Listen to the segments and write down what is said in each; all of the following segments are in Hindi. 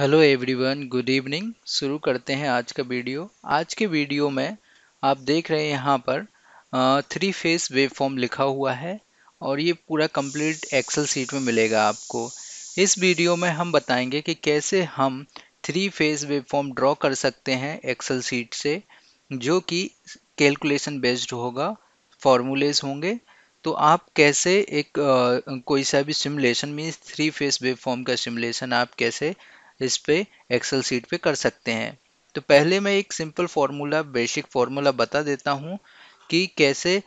हेलो एवरीवन गुड इवनिंग शुरू करते हैं आज का वीडियो आज के वीडियो में आप देख रहे हैं यहाँ पर थ्री फेस वेवफॉर्म लिखा हुआ है और ये पूरा कंप्लीट एक्सेल सीट में मिलेगा आपको इस वीडियो में हम बताएंगे कि कैसे हम थ्री फेस वेवफॉर्म ड्रॉ कर सकते हैं एक्सेल सीट से जो कि कैलकुलेशन बेस्ड होगा फॉर्मूलेस होंगे तो आप कैसे एक आ, कोई सा भी simulation means three phase waveform का सिमुलेशन आप कैसे इस पे एक्सेल सीट पे कर सकते हैं तो पहले मैं एक सिंपल फार्मूला बेसिक फार्मूला बता देता हूँ कि कैसे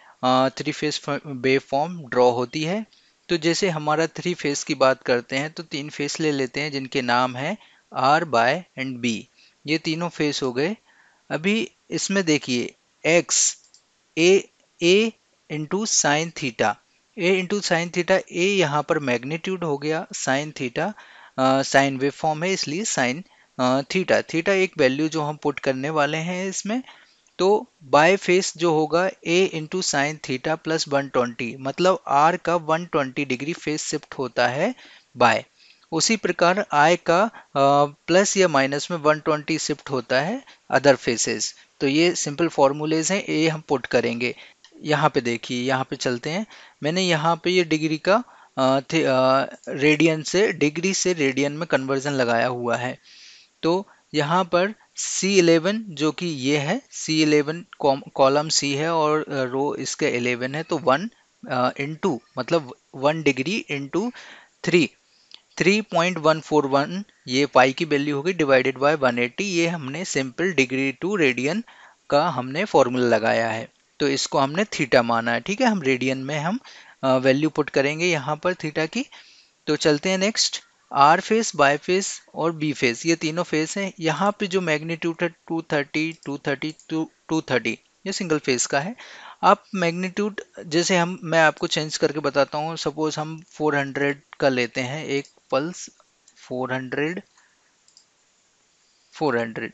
three phase wave form draw होती है तो जैसे हमारा थ्री फेस की बात करते हैं तो तीन फेस ले लेते हैं जिनके नाम है आर बाय एंड बी ये तीनों फेस हो गए अभी इसमें देखिए X A A into sine theta A into sine theta A यहाँ पर मैग्नीट्यूड हो गया sine theta sine wave form है इसलिए साइन थीटा थीटा एक वैल्यू जो हम पुट करने वाले हैं इसमें तो बाय फेस जो होगा A into sine theta plus one twenty मतलब आर का one twenty degree phase shift होता है बाय उसी प्रकार आई का प्लस या माइनस में 120 शिफ्ट होता है अदर फेसेस तो ये सिंपल फॉर्मूलेज हैं ए हम पुट करेंगे यहाँ पे देखिए यहाँ पे चलते हैं मैंने यहाँ पे ये डिग्री का रेडियन से डिग्री से रेडियन में कन्वर्जन लगाया हुआ है तो यहाँ पर C11 जो कि ये है C11 कॉलम C है और रो इसके 11 है तो 1 इंटू मतलब 1 डिग्री इंटू थ्री वन ये पाई की वैल्यू होगी डिवाइडेड बाय 180 ये हमने सिंपल डिग्री टू रेडियन का हमने फॉर्मूला लगाया है तो इसको हमने थीटा माना है ठीक है हम रेडियन में हम वैल्यू पुट करेंगे यहाँ पर थीटा की तो चलते हैं next R phase Y phase और बी फेस ये तीनों फेस हैं यहाँ पे जो मैग्नीट्यूड है 230, 230, थर्टी ये सिंगल फेस का है आप मैग्नीट्यूड जैसे हम मैं आपको चेंज करके बताता हूँ सपोज हम 400 का लेते हैं एक पल्स 400, 400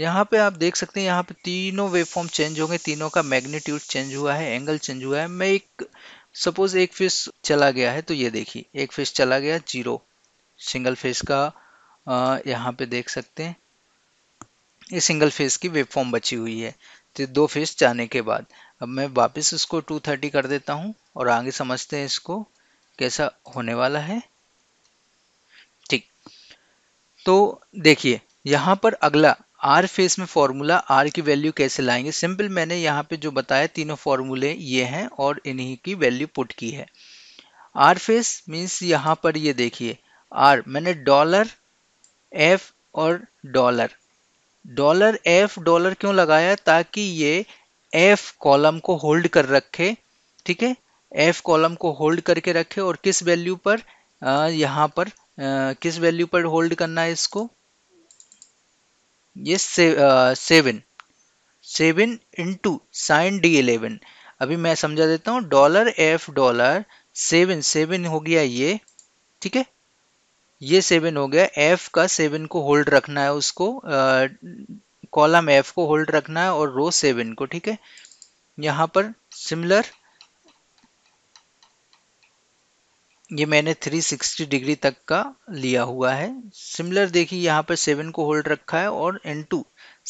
यहाँ पे आप देख सकते हैं यहाँ पे तीनों वेवफॉर्म चेंज होंगे तीनों का मैग्नीट्यूड चेंज हुआ है एंगल चेंज हुआ है मैं एक सपोज एक फिश चला गया है तो ये देखिए एक फिश चला गया जीरो सिंगल फेस का यहाँ पे देख सकते हैं ये सिंगल फेस की वेब फॉर्म बची हुई है तो दो फेस जाने के बाद अब मैं वापस इसको 230 कर देता हूँ और आगे समझते हैं इसको कैसा होने वाला है ठीक तो देखिए यहाँ पर अगला आर फेस में फॉर्मूला आर की वैल्यू कैसे लाएंगे सिंपल मैंने यहाँ पे जो बताया तीनों फॉर्मूले ये हैं और इन्हीं की वैल्यू पुट की है आर फेस मीन्स यहाँ पर ये देखिए आर मैंने डॉलर एफ और डॉलर डॉलर एफ डॉलर क्यों लगाया ताकि ये एफ कॉलम को होल्ड कर रखे ठीक है एफ कॉलम को होल्ड करके रखे और किस वैल्यू पर यहाँ पर आ, किस वैल्यू पर होल्ड करना है इसको ये seven seven into sine D eleven अभी मैं समझा देता हूँ dollar F dollar seven seven हो गया ये ठीक है ये सेवन हो गया एफ का सेवन को होल्ड रखना है उसको कॉलम uh, एफ को होल्ड रखना है और रो सेवन को ठीक है यहाँ पर सिमिलर ये मैंने 360 डिग्री तक का लिया हुआ है सिमिलर देखिए यहाँ पर सेवन को होल्ड रखा है और into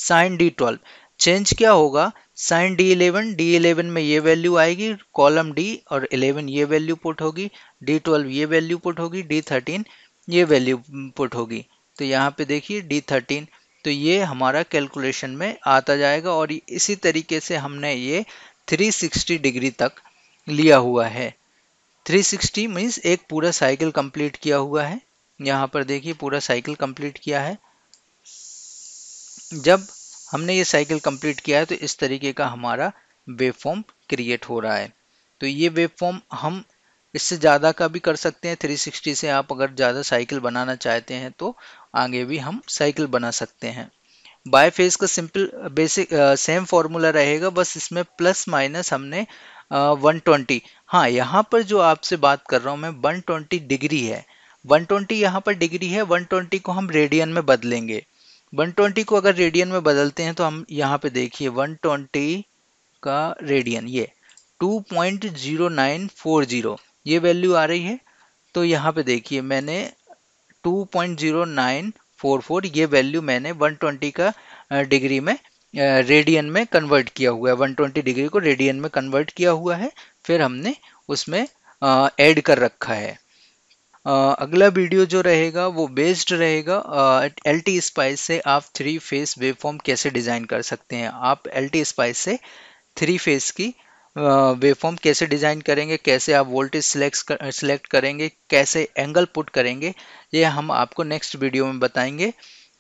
sine D twelve change क्या होगा sine D eleven D eleven में ये वैल्यू आएगी कॉलम डी और इलेवन ये वैल्यू पुट होगी डी ट्वेल्व ये वैल्यू पुट होगी डी थर्टीन ये वैल्यू पुट होगी तो यहाँ पे देखिए डी थर्टीन तो ये हमारा कैलकुलेशन में आता जाएगा और इसी तरीके से हमने ये 360 डिग्री तक लिया हुआ है 360 मीन्स एक पूरा साइकिल कंप्लीट किया हुआ है यहाँ पर देखिए पूरा साइकिल कंप्लीट किया है जब हमने ये साइकिल कंप्लीट किया है तो इस तरीके का हमारा वेब फॉर्म क्रिएट हो रहा है तो ये वेब फॉर्म हम इससे ज़्यादा का भी कर सकते हैं 360 से आप अगर ज़्यादा साइकिल बनाना चाहते हैं तो आगे भी हम साइकिल बना सकते हैं बाय फेस का सिंपल बेसिक सेम फॉर्मूला रहेगा बस इसमें प्लस माइनस हमने वन ट्वेंटी हाँ यहाँ पर जो आपसे बात कर रहा हूँ मैं वन ट्वेंटी डिग्री है वन ट्वेंटी यहाँ पर डिग्री है वन ट्वेंटी को हम रेडियन में बदलेंगे वन ट्वेंटी को अगर रेडियन में बदलते हैं तो हम यहाँ पे देखिए वन ट्वेंटी का रेडियन ये two point zero nine four zero ये वैल्यू आ रही है तो यहाँ पे देखिए मैंने two point zero nine four four ये वैल्यू मैंने वन ट्वेंटी का डिग्री में रेडियन में कन्वर्ट किया हुआ है 120 डिग्री को रेडियन में कन्वर्ट किया हुआ है फिर हमने उसमें ऐड कर रखा है अगला वीडियो जो रहेगा वो बेस्ड रहेगा एल टी स्पाइस से आप थ्री फेस वेवफॉर्म कैसे डिज़ाइन कर सकते हैं आप एल टी स्पाइस से थ्री फेस की वेवफॉर्म कैसे डिज़ाइन करेंगे कैसे आप वोल्टेज सिलेक्ट कर, सिलेक्ट करेंगे कैसे एंगल पुट करेंगे ये हम आपको नेक्स्ट वीडियो में बताएंगे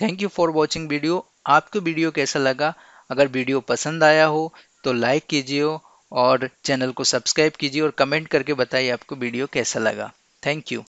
thank you for watching video आपको वीडियो कैसा लगा अगर वीडियो पसंद आया हो तो लाइक कीजिए और चैनल को सब्सक्राइब कीजिए और कमेंट करके बताइए आपको वीडियो कैसा लगा थैंक यू